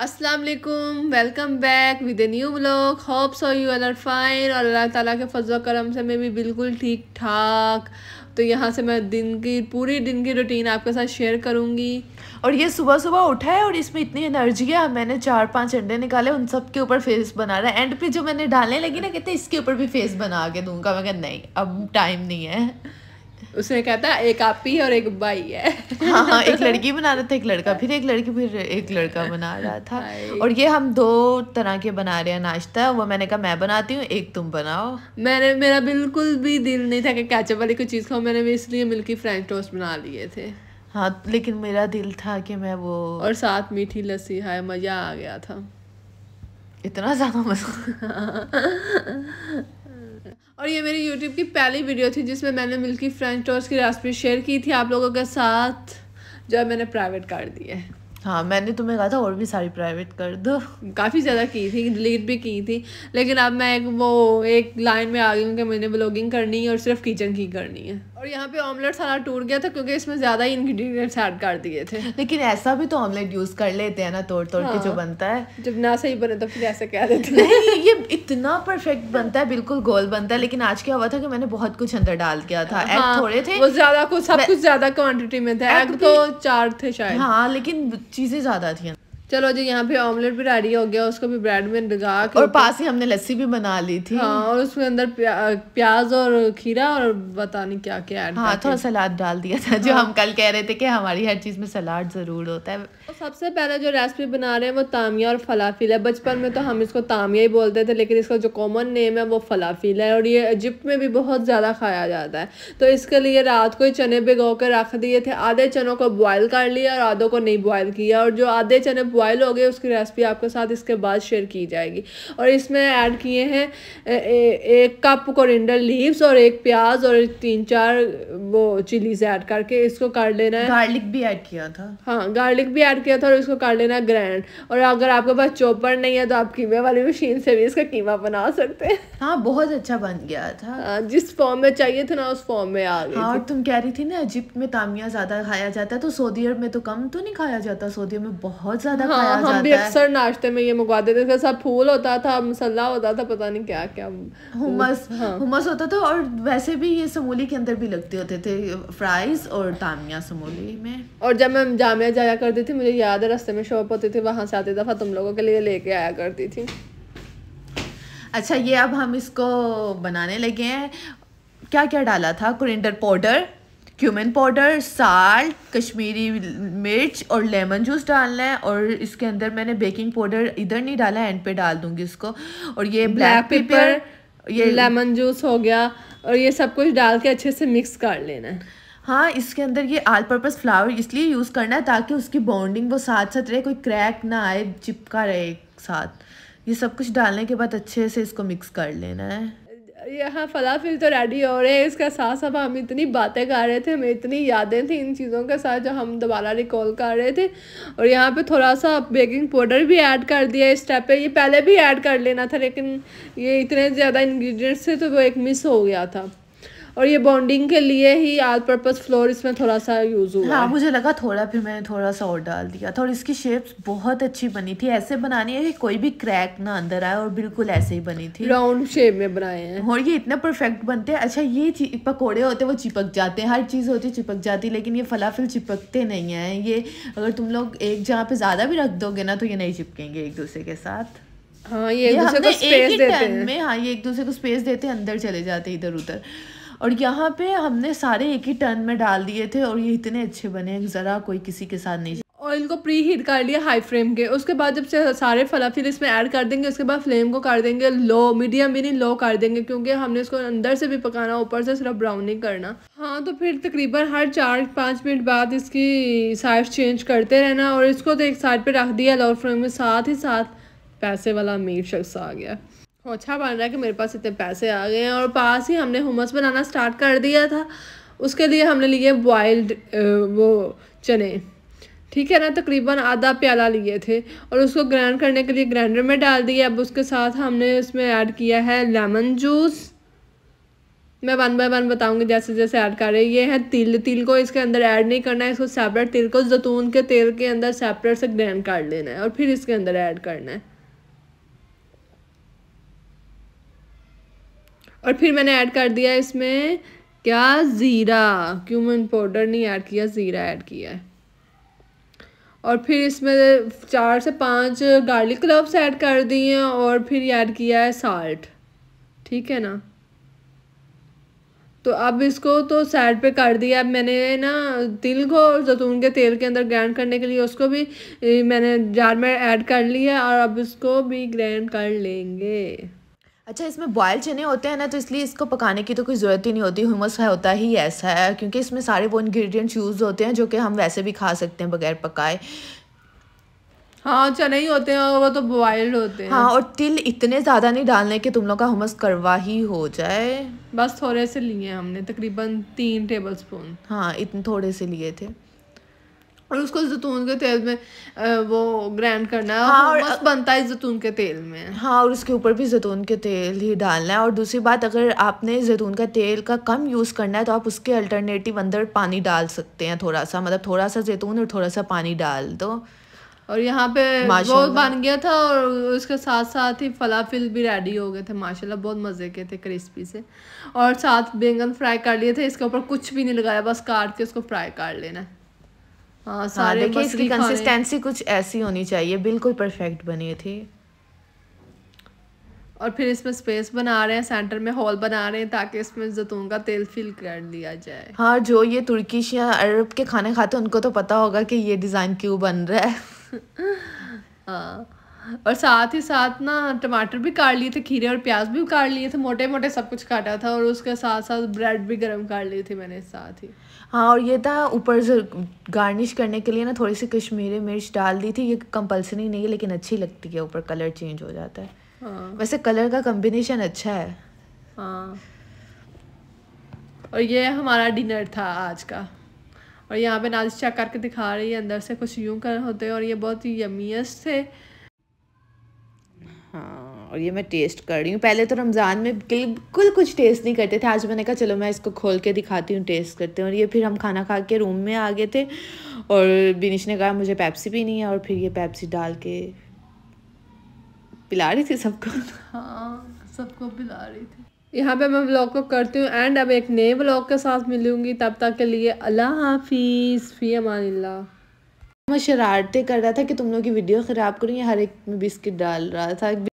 Aslam welcome back with a new blog hope so you all are fine और अल्लाह ताला के फजल करम से मैं भी बिल्कुल ठीक ठाक तो यहाँ से मैं दिन की पूरी दिन की रूटीन आपके साथ शेयर करूँगी और ये सुबह सुबह उठा है और इसमें इतनी एनर्जी है मैंने चार पांच अंडे निकाले उन सब के ऊपर फेस बना रहा है एंड पे जो मैंने डालने लगी ना कहते इसके ऊपर भी फेस बना के दूंगा मैं नहीं अब टाइम नहीं है उसने कहा था एक आप ही और एक बाई है हाँ हाँ एक लड़की बना रहा था एक लड़का फिर एक लड़की फिर एक लड़का बना रहा था और ये हम दो तरह के बना रहे हैं नाश्ता वो मैंने कहा मैं बनाती हूँ एक तुम बनाओ मैंने मेरा बिल्कुल भी दिल नहीं था कि कैचअप वाली कोई चीज़ खाओ मैंने इसलिए मिल्की फ्रेंच टोस्ट बना लिए थे हाँ लेकिन मेरा दिल था कि मैं वो और साथ मीठी लस्सी हाय मज़ा आ गया था इतना ज़्यादा मज़ा और ये मेरी यूट्यूब की पहली वीडियो थी जिसमें मैंने मिल्की फ्रेंच टोस्ट की रेसिपी शेयर की थी आप लोगों के साथ जो मैंने प्राइवेट कर दी है हाँ मैंने तुम्हें कहा था और भी सारी प्राइवेट कर दो काफ़ी ज़्यादा की थी डिलीट भी की थी लेकिन अब मैं एक वो एक लाइन में आ गई हूँ कि मैंने ब्लॉगिंग करनी है और सिर्फ किचन की करनी है और यहाँ पे ऑमलेट सारा टूट गया था क्योंकि इसमें ज़्यादा ही इंग्रेडिएंट्स ऐड कर दिए थे लेकिन ऐसा भी तो ऑमलेट यूज़ कर लेते हैं ना तोड़ तोड़ हाँ। के जो हाँ। बनता है जब ना सही बने तो फिर ऐसा कह देते हैं नहीं ये इतना परफेक्ट बनता है बिल्कुल गोल बनता है लेकिन आज क्या हुआ था कि मैंने बहुत कुछ अंदर डाल दिया था एग हाँ, थोड़े थे वो ज़्यादा कुछ सब कुछ ज़्यादा क्वान्टिटी में था एग तो चार थे शायद हाँ लेकिन चीज़ें ज़्यादा थी चलो जी यहाँ पे ऑमलेट भी रेडी हो गया उसको भी ब्रेड में लगा और पास ही हमने लस्सी भी बना ली थी हाँ और उसमें अंदर प्या, प्याज और खीरा और पता नहीं क्या क्या ऐड हाँ थोड़ा सलाद डाल दिया था हाँ। जो हम कल कह रहे थे कि हमारी हर चीज़ में सलाद ज़रूर होता है तो सबसे पहले जो रेसिपी बना रहे हैं वो तामिया और फलाफिल है बचपन में तो हम इसको तामिया ही बोलते थे लेकिन इसका जो कॉमन नेम है वो फलाफिल है और ये इजिप्ट में भी बहुत ज़्यादा खाया जाता है तो इसके लिए रात को ही चने भिगो कर रख दिए थे आधे चनों को बॉयल कर लिया और आधों को नहीं बॉयल किया और जो आधे चने बॉयल हो गए उसकी रेसिपी आपके साथ इसके बाद शेयर की जाएगी और इसमें ऐड किए हैं एक कप कोरिंडर लीव्स और एक प्याज और तीन चार वो चिलीज ऐड करके इसको कर लेना है गार्लिक भी ऐड किया था हाँ गार्लिक भी ऐड किया था और इसको कर लेना ग्रैंड और अगर आपके पास चोपर नहीं है तो आप कीमे वाली मशीन से भी इसका कीमा बना सकते हैं हाँ बहुत अच्छा बन गया था हाँ, जिस फॉर्म में चाहिए था ना उस फॉर्म में आ गई हाँ, और तुम कह रही थी ना इजिप्ट में तामिया ज़्यादा खाया जाता है तो सऊदी अरब में तो कम तो नहीं खाया जाता सऊदी में बहुत ज़्यादा हाँ हम भी अक्सर नाश्ते में ये मंगवा देते थे सब फूल होता था मसल्ला होता था पता नहीं क्या क्या हुमस हाँ। हुमस होता था और वैसे भी ये समोली के अंदर भी लगते होते थे फ्राइज और तामिया समोली में और जब मैं जामिया जाया करती थी मुझे याद है रास्ते में शॉप होती थी वहां से आती दफ़ा तुम लोगों के लिए लेके आया करती थी अच्छा ये अब हम इसको बनाने लगे हैं क्या क्या डाला था coriander powder cumin powder salt Kashmiri मिर्च और लेमन जूस डालना है और इसके अंदर मैंने बेकिंग पाउडर इधर नहीं डाला एंड पे डाल दूंगी इसको और ये ब्लैक पेपर ये लेमन जूस हो गया और ये सब कुछ डाल के अच्छे से मिक्स कर लेना है हाँ इसके अंदर ये आल पर्पज़ फ्लावर इसलिए यूज़ करना है ताकि उसकी बॉन्डिंग वो साथ साथ रहे कोई क्रैक ना आए चिपका रहे साथ ये सब कुछ डालने के बाद अच्छे से इसको मिक्स कर लेना है यहाँ फलाफिल तो रेडी हो रहे हैं इसके साथ साथ हम इतनी बातें कर रहे थे हमें इतनी यादें थी इन चीज़ों के साथ जो हम दोबारा रिकॉल कर रहे थे और यहाँ पे थोड़ा सा बेकिंग पाउडर भी ऐड कर दिया इस स्टेप पे ये पहले भी ऐड कर लेना था लेकिन ये इतने ज़्यादा इन्ग्रीडियंट्स थे तो वो एक मिस हो गया था और ये बॉन्डिंग के लिए ही ऑल पर्पज फ्लोर इसमें थोड़ा सा यूज हुआ हाँ मुझे लगा थोड़ा फिर मैंने थोड़ा सा और डाल दिया था और इसकी शेप्स बहुत अच्छी बनी थी ऐसे बनानी है कि कोई भी क्रैक ना अंदर आए और बिल्कुल ऐसे ही बनी थी राउंड शेप में बनाए हैं और ये इतना परफेक्ट बनते हैं अच्छा ये पकौड़े होते वो चिपक जाते हैं हर चीज़ होती चिपक जाती लेकिन ये फलाफिल चिपकते नहीं है ये अगर तुम लोग एक जगह पे ज़्यादा भी रख दोगे ना तो ये नहीं चिपकेंगे एक दूसरे के साथ हाँ ये, ये एक दूसरे को स्पेस देते हैं हाँ ये एक दूसरे को स्पेस देते हैं अंदर चले जाते इधर उधर और यहाँ पे हमने सारे एक ही टर्न में डाल दिए थे और ये इतने अच्छे बने ज़रा कोई किसी के साथ नहीं और इनको प्री हीट कर लिया हाई फ्लेम के उसके बाद जब से सारे फलाफिल इसमें ऐड कर देंगे उसके बाद फ्लेम को कर देंगे लो मीडियम भी नहीं लो कर देंगे क्योंकि हमने इसको अंदर से भी पकाना ऊपर से सिर्फ ब्राउनिंग करना हाँ तो फिर तकरीबन हर चार पाँच मिनट बाद इसकी साइड चेंज करते रहना और इसको तो एक साइड पर रख दिया लो फ्लेम में साथ ही साथ पैसे वाला अमीर शख्स आ गया और अच्छा बन रहा है कि मेरे पास इतने पैसे आ गए हैं और पास ही हमने हुमस बनाना स्टार्ट कर दिया था उसके लिए हमने लिए बॉयल्ड वो चने ठीक है ना तकरीबन आधा प्याला लिए थे और उसको ग्राइंड करने के लिए ग्राइंडर में डाल दिया अब उसके साथ हमने उसमें ऐड किया है लेमन जूस मैं वन बाय वन बताऊंगी जैसे जैसे ऐड कर रही ये है तिल तिल को इसके अंदर ऐड नहीं करना है इसको सेपरेट तिल को जैतून के तेल के अंदर सेपरेट से ग्राइंड कर लेना है और फिर इसके अंदर ऐड करना है और फिर मैंने ऐड कर दिया इसमें क्या ज़ीरा क्यूमन पाउडर नहीं ऐड किया ज़ीरा ऐड किया है और फिर इसमें चार से पांच गार्लिक क्लब्स ऐड कर दिए हैं और फिर ऐड किया है साल्ट ठीक है ना तो अब इसको तो साइड पे कर दिया अब मैंने ना तिल को और जैतून के तेल के अंदर ग्राइंड करने के लिए उसको भी मैंने जार में ऐड कर लिया और अब इसको भी ग्राइंड कर लेंगे अच्छा इसमें बॉयल चने होते हैं ना तो इसलिए इसको पकाने की तो कोई ज़रूरत ही नहीं होती हुमस है होता ही ऐसा है क्योंकि इसमें सारे वो इंग्रेडिएंट्स यूज़ होते हैं जो कि हम वैसे भी खा सकते हैं बगैर पकाए हाँ चने ही होते हैं और वो तो बॉयल्ड होते हैं हाँ और तिल इतने ज़्यादा नहीं डालने कि तुम लोग का हमस करवा ही हो जाए बस थोड़े से लिए हमने तकरीबन तीन टेबल स्पून हाँ इतने थोड़े से लिए थे और उसको जैतून के तेल में वो ग्राइंड करना है हाँ और मस्त बनता है जैतून के तेल में हाँ और उसके ऊपर भी जैतून के तेल ही डालना है और दूसरी बात अगर आपने जैतून का तेल का कम यूज़ करना है तो आप उसके अल्टरनेटिव अंदर पानी डाल सकते हैं थोड़ा सा मतलब थोड़ा सा जैतून और थोड़ा सा पानी डाल दो और यहाँ पे वो बन गया था और उसके साथ साथ ही फलाफिल भी रेडी हो गए थे माशाल्लाह बहुत मज़े के थे क्रिस्पी से और साथ बैंगन फ्राई कर लिए थे इसके ऊपर कुछ भी नहीं लगाया बस काट के उसको फ्राई कर लेना हाँ, हाँ, सारे देखिए इसकी कंसिस्टेंसी कुछ ऐसी होनी चाहिए बिल्कुल परफेक्ट बनी थी और फिर इसमें स्पेस बना रहे हैं सेंटर में हॉल बना रहे हैं ताकि इसमें जतून का तेल फिल कर दिया जाए हाँ जो ये तुर्किश या अरब के खाने खाते उनको तो पता होगा कि ये डिज़ाइन क्यों बन रहा है हाँ और साथ ही साथ ना टमाटर भी काट लिए थे खीरे और प्याज भी काट लिए थे मोटे मोटे सब कुछ काटा था और उसके साथ साथ ब्रेड भी गर्म काट ली थी मैंने साथ ही हाँ और ये था ऊपर से गार्निश करने के लिए ना थोड़ी सी कश्मीरी मिर्च डाल दी थी ये कंपल्सरी नहीं है लेकिन अच्छी लगती है ऊपर कलर चेंज हो जाता है हाँ। वैसे कलर का कम्बिनेशन अच्छा है हाँ और ये हमारा डिनर था आज का और यहाँ पे नाजिश चेक करके दिखा रही है अंदर से कुछ यूं कर होते और ये बहुत यमियस थे हाँ और ये मैं टेस्ट कर रही हूँ पहले तो रमज़ान में बिल्कुल कुछ टेस्ट नहीं करते थे आज मैंने कहा चलो मैं इसको खोल के दिखाती हूँ टेस्ट करते हैं और ये फिर हम खाना खा के रूम में आ गए थे और बिनिश ने कहा मुझे पैप्सी पीनी है और फिर ये पैप्सी डाल के पिला रही थी सबको हाँ सबको पिला रही थी यहाँ पे मैं ब्लॉग को करती हूँ एंड अब एक नए ब्लॉग के साथ मिलूँगी तब तक के लिए अल्लाह हाफिज़ फ़ी अमान मैं शरारतें कर रहा था कि तुम लोग की वीडियो ख़राब करूँ हर एक में बिस्किट डाल रहा था